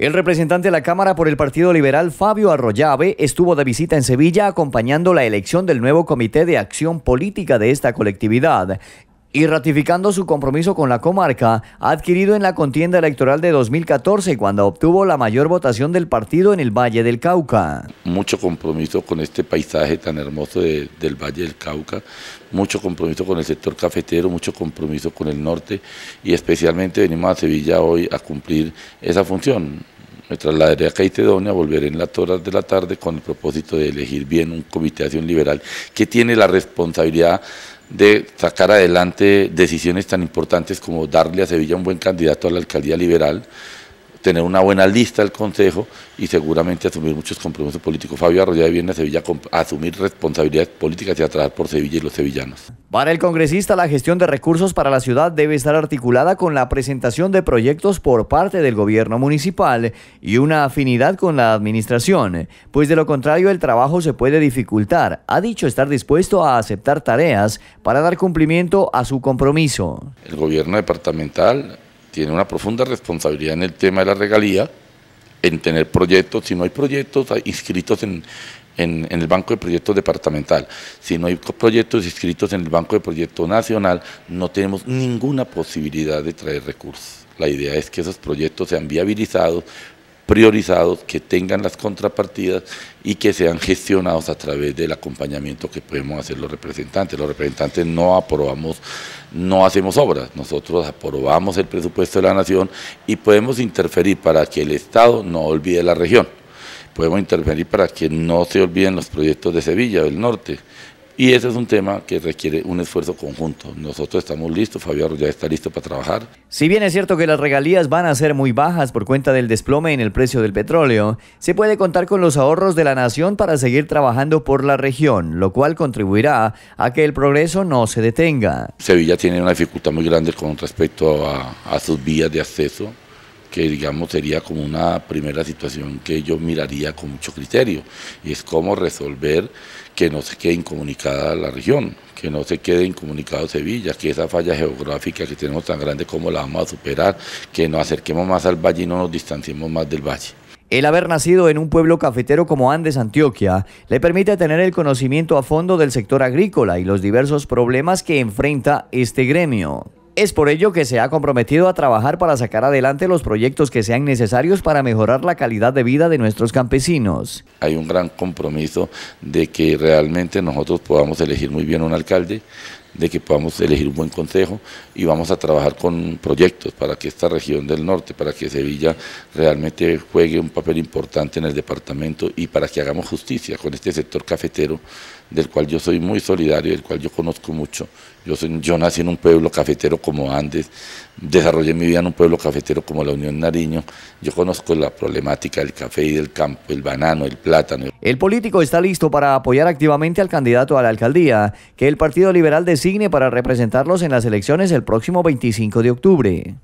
El representante de la Cámara por el Partido Liberal, Fabio Arroyave, estuvo de visita en Sevilla acompañando la elección del nuevo Comité de Acción Política de esta colectividad y ratificando su compromiso con la comarca, adquirido en la contienda electoral de 2014 cuando obtuvo la mayor votación del partido en el Valle del Cauca. Mucho compromiso con este paisaje tan hermoso del Valle del Cauca, mucho compromiso con el sector cafetero, mucho compromiso con el norte y especialmente venimos a Sevilla hoy a cumplir esa función. Nuestra trasladaré a Caicedonia, volveré en las horas de la tarde con el propósito de elegir bien un comité de acción liberal que tiene la responsabilidad de sacar adelante decisiones tan importantes como darle a Sevilla un buen candidato a la alcaldía liberal tener una buena lista del Consejo y seguramente asumir muchos compromisos políticos. Fabio Arroyo viene a Sevilla a asumir responsabilidades políticas y a por Sevilla y los sevillanos. Para el congresista, la gestión de recursos para la ciudad debe estar articulada con la presentación de proyectos por parte del gobierno municipal y una afinidad con la administración, pues de lo contrario el trabajo se puede dificultar. Ha dicho estar dispuesto a aceptar tareas para dar cumplimiento a su compromiso. El gobierno departamental tiene una profunda responsabilidad en el tema de la regalía, en tener proyectos, si no hay proyectos inscritos en, el Banco de Proyectos Departamental, si no hay proyectos inscritos en el Banco de Proyectos Nacional, no tenemos ninguna posibilidad de traer recursos. La idea es que esos proyectos sean viabilizados priorizados, que tengan las contrapartidas y que sean gestionados a través del acompañamiento que podemos hacer los representantes. Los representantes no aprobamos, no hacemos obras, nosotros aprobamos el presupuesto de la nación y podemos interferir para que el Estado no olvide la región podemos interferir para que no se olviden los proyectos de Sevilla, del norte, y ese es un tema que requiere un esfuerzo conjunto. Nosotros estamos listos, Fabián ya está listo para trabajar. Si bien es cierto que las regalías van a ser muy bajas por cuenta del desplome en el precio del petróleo, se puede contar con los ahorros de la nación para seguir trabajando por la región, lo cual contribuirá a que el progreso no se detenga. Sevilla tiene una dificultad muy grande con respecto a sus vías de acceso que digamos sería como una primera situación que yo miraría con mucho criterio, y es cómo resolver que no se quede incomunicada la región, que no se quede incomunicado Sevilla, que esa falla geográfica que tenemos tan grande como la vamos a superar, que nos acerquemos más al valle y no nos distanciemos más del valle. El haber nacido en un pueblo cafetero como Andes, Antioquia, le permite tener el conocimiento a fondo del sector agrícola y los diversos problemas que enfrenta este gremio. Es por ello que se ha comprometido a trabajar para sacar adelante los proyectos que sean necesarios para mejorar la calidad de vida de nuestros campesinos. Hay un gran compromiso de que realmente nosotros podamos elegir muy bien un alcalde, de que podamos elegir un buen consejo y vamos a trabajar con proyectos para que esta región del norte, para que Sevilla realmente juegue un papel importante en el departamento y para que hagamos justicia con este sector cafetero del cual yo soy muy solidario, del cual yo conozco mucho. Yo, yo nací en un pueblo cafetero como Andes, desarrollé mi vida en un pueblo cafetero como la Unión Nariño. Yo conozco la problemática del café y del campo, el banano, el plátano. El político está listo para apoyar activamente al candidato a la alcaldía, que el Partido Liberal decide para representarlos en las elecciones el próximo 25 de octubre.